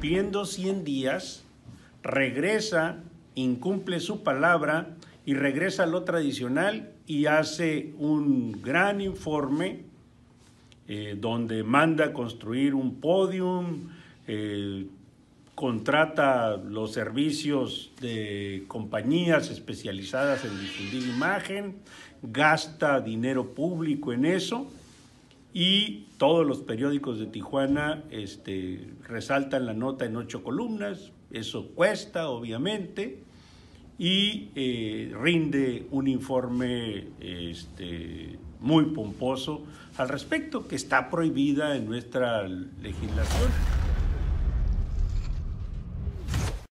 cumpliendo 100 días, regresa, incumple su palabra y regresa a lo tradicional y hace un gran informe eh, donde manda construir un podium, eh, contrata los servicios de compañías especializadas en difundir imagen, gasta dinero público en eso y todos los periódicos de Tijuana este, resaltan la nota en ocho columnas, eso cuesta obviamente, y eh, rinde un informe este, muy pomposo al respecto, que está prohibida en nuestra legislación.